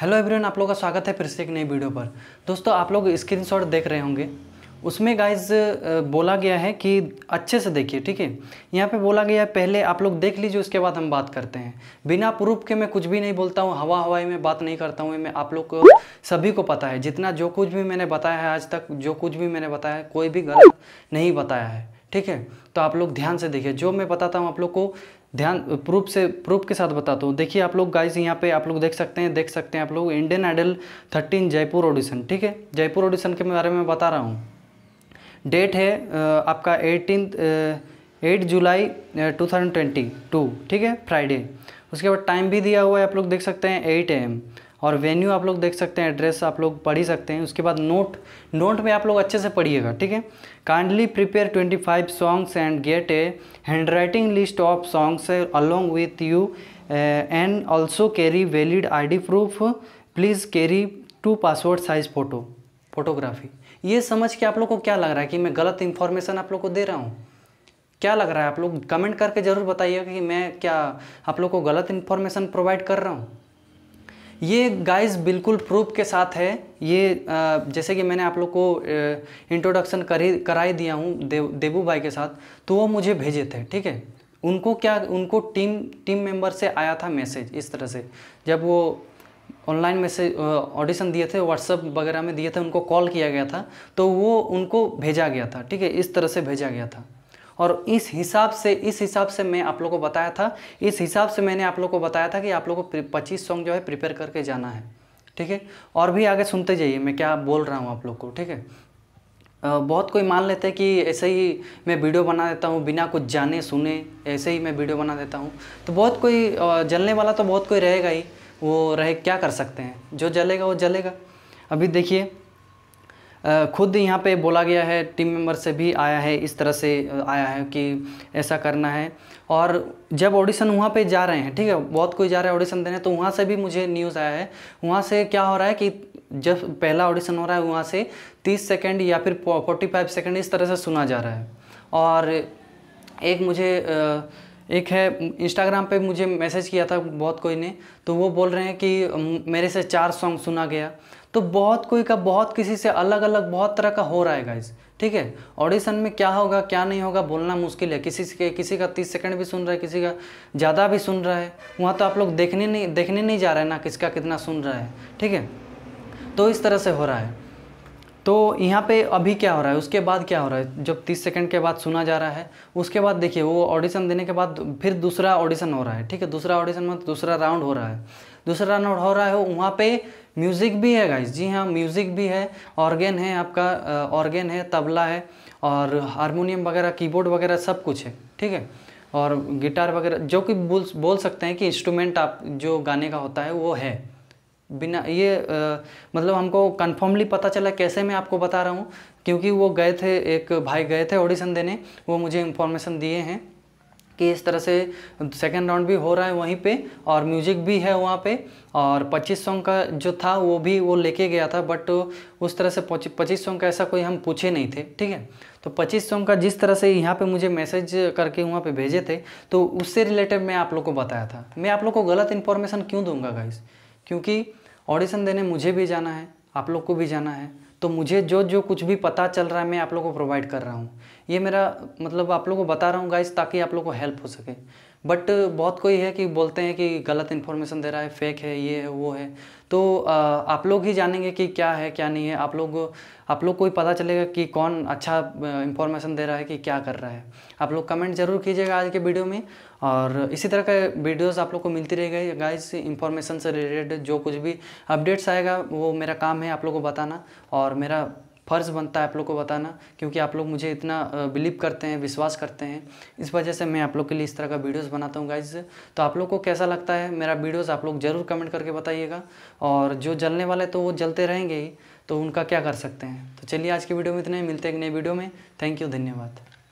hello everyone आप लोग का स्वागत है फिर से एक नई वीडियो पर दोस्तों आप लोग स्क्रीनशॉट देख रहे होंगे उसमें गाइज बोला गया है कि अच्छे से देखिए ठीक है यहाँ पे बोला गया है पहले आप लोग देख लीजिए उसके बाद हम बात करते हैं बिना प्रूफ के मैं कुछ भी नहीं बोलता हूँ हवा हवाई में बात नहीं करता हूँ मैं आप लोग को सभी को पता है जितना जो कुछ भी मैंने बताया है आज तक जो कुछ भी मैंने बताया है कोई भी गलत नहीं बताया है ठीक है तो आप लोग ध्यान से देखिए जो मैं बताता हूँ आप लोग को ध्यान प्रूफ से प्रूफ के साथ बताता हूँ देखिए आप लोग गाइस यहाँ पे आप लोग देख सकते हैं देख सकते हैं आप लोग Indian Idol thirteen Jaipur audition ठीक है जयपुर ऑडिशन के बारे में बता रहा हूँ डेट है आपका eighteen eight July two thousand twenty two ठीक है फ्राइडे उसके बाद टाइम भी दिया हुआ है आप लोग देख सकते हैं एट ए एम और वेन्यू आप लोग देख सकते हैं एड्रेस आप लोग पढ़ ही सकते हैं उसके बाद नोट नोट में आप लोग अच्छे से पढ़िएगा ठीक है kindly prepare 25 songs and get a hand writing list of songs along with you and also carry valid ID proof please carry two passport size photo photography ये समझ के आप लोग को क्या लग रहा है कि मैं गलत इन्फॉर्मेशन आप लोग को दे रहा हूँ क्या लग रहा है आप लोग कमेंट करके ज़रूर बताइएगा कि मैं क्या आप लोग को गलत इन्फॉर्मेशन प्रोवाइड कर रहा हूँ ये गाइस बिल्कुल प्रूफ के साथ है ये जैसे कि मैंने आप लोग को इंट्रोडक्शन करी कराई दिया हूँ देव देबू भाई के साथ तो वो मुझे भेजे थे ठीक है उनको क्या उनको टीम टीम मेंबर से आया था मैसेज इस तरह से जब वो ऑनलाइन मैसेज ऑडिशन दिए थे व्हाट्सअप वगैरह में दिए थे उनको कॉल किया गया था तो वो उनको भेजा गया था ठीक है इस तरह से भेजा गया था और इस हिसाब से इस हिसाब से मैं आप लोग को बताया था इस हिसाब से मैंने आप लोग को बताया था कि आप लोग को पच्चीस सॉन्ग जो है प्रिपेयर करके जाना है ठीक है और भी आगे सुनते जाइए मैं क्या बोल रहा हूँ आप लोग को ठीक है बहुत कोई मान लेते हैं कि ऐसे ही मैं वीडियो बना देता हूँ बिना कुछ जाने सुने ऐसे ही मैं वीडियो बना देता हूँ तो बहुत कोई जलने वाला तो बहुत कोई रहेगा ही वो रहे क्या कर सकते हैं जो जलेगा वो जलेगा अभी देखिए खुद यहाँ पे बोला गया है टीम मेंबर से भी आया है इस तरह से आया है कि ऐसा करना है और जब ऑडिशन वहाँ पे जा रहे हैं ठीक है बहुत कोई जा रहा है ऑडिशन देने तो वहाँ से भी मुझे न्यूज़ आया है वहाँ से क्या हो रहा है कि जब पहला ऑडिशन हो रहा है वहाँ से तीस सेकेंड या फिर फोर्टी फाइव सेकेंड इस तरह से सुना जा रहा है और एक मुझे एक है इंस्टाग्राम पे मुझे मैसेज किया था बहुत कोई ने तो वो बोल रहे हैं कि मेरे से चार सॉन्ग सुना गया तो बहुत कोई का बहुत किसी से अलग अलग बहुत तरह का हो रहा है गाइज ठीक है ऑडिशन में क्या होगा क्या नहीं होगा बोलना मुश्किल है किसी के किसी का तीस सेकंड भी सुन रहा है किसी का ज़्यादा भी सुन रहा है वहाँ तो आप लोग देखने नहीं देखने नहीं जा रहे हैं ना किसका कितना सुन रहा है ठीक है तो इस तरह से हो रहा है तो यहाँ पे अभी क्या हो रहा है उसके बाद क्या हो रहा है जब 30 सेकंड के बाद सुना जा रहा है उसके बाद देखिए वो ऑडिशन देने के बाद फिर दूसरा ऑडिशन हो रहा है ठीक है दूसरा ऑडिशन में तो दूसरा राउंड हो रहा है दूसरा रन आउट हो रहा है वहाँ पे म्यूज़िक भी है गाइस जी हाँ म्यूज़िक भी है ऑर्गेन है आपका ऑर्गेन है तबला है और हारमोनियम वगैरह कीबोर्ड वगैरह सब कुछ है ठीक है और गिटार वगैरह जो कि बोल बोल सकते हैं कि इंस्ट्रूमेंट आप जो गाने का होता है वो है बिना ये आ, मतलब हमको कन्फर्मली पता चला कैसे मैं आपको बता रहा हूँ क्योंकि वो गए थे एक भाई गए थे ऑडिशन देने वो मुझे इन्फॉर्मेशन दिए हैं कि इस तरह से सेकेंड राउंड भी हो रहा है वहीं पे और म्यूजिक भी है वहाँ पे और 25 सॉन्ग का जो था वो भी वो लेके गया था बट उस तरह से 25 सॉन्ग का ऐसा कोई हम पूछे नहीं थे ठीक है तो 25 सॉन्ग का जिस तरह से यहाँ पे मुझे मैसेज करके वहाँ पे भेजे थे तो उससे रिलेटेड मैं आप लोग को बताया था मैं आप लोग को गलत इन्फॉर्मेशन क्यों दूंगा गाइस क्योंकि ऑडिशन देने मुझे भी जाना है आप लोग को भी जाना है तो मुझे जो जो कुछ भी पता चल रहा है मैं आप लोगों को प्रोवाइड कर रहा हूँ ये मेरा मतलब आप लोगों को बता रहा हूँ गाइस ताकि आप लोगों को हेल्प हो सके बट uh, बहुत कोई है कि बोलते हैं कि गलत इन्फॉर्मेशन दे रहा है फेक है ये है वो है तो uh, आप लोग ही जानेंगे कि क्या है क्या नहीं है आप लोग आप लोग को ही पता चलेगा कि कौन अच्छा इन्फॉर्मेशन uh, दे रहा है कि क्या कर रहा है आप लोग कमेंट जरूर कीजिएगा आज के वीडियो में और इसी तरह के वीडियोस आप लोग को मिलती रहेगी गाइस इन्फॉर्मेशन से रिलेटेड जो कुछ भी अपडेट्स आएगा वो मेरा काम है आप लोग को बताना और मेरा फ़र्ज़ बनता है आप लोग को बताना क्योंकि आप लोग मुझे इतना बिलीव करते हैं विश्वास करते हैं इस वजह से मैं आप लोग के लिए इस तरह का वीडियोस बनाता हूँ गाइज तो आप लोग को कैसा लगता है मेरा वीडियोस आप लोग ज़रूर कमेंट करके बताइएगा और जो जलने वाले तो वो जलते रहेंगे ही तो उनका क्या कर सकते हैं तो चलिए आज की वीडियो में इतने मिलते हैं एक नए वीडियो में थैंक यू धन्यवाद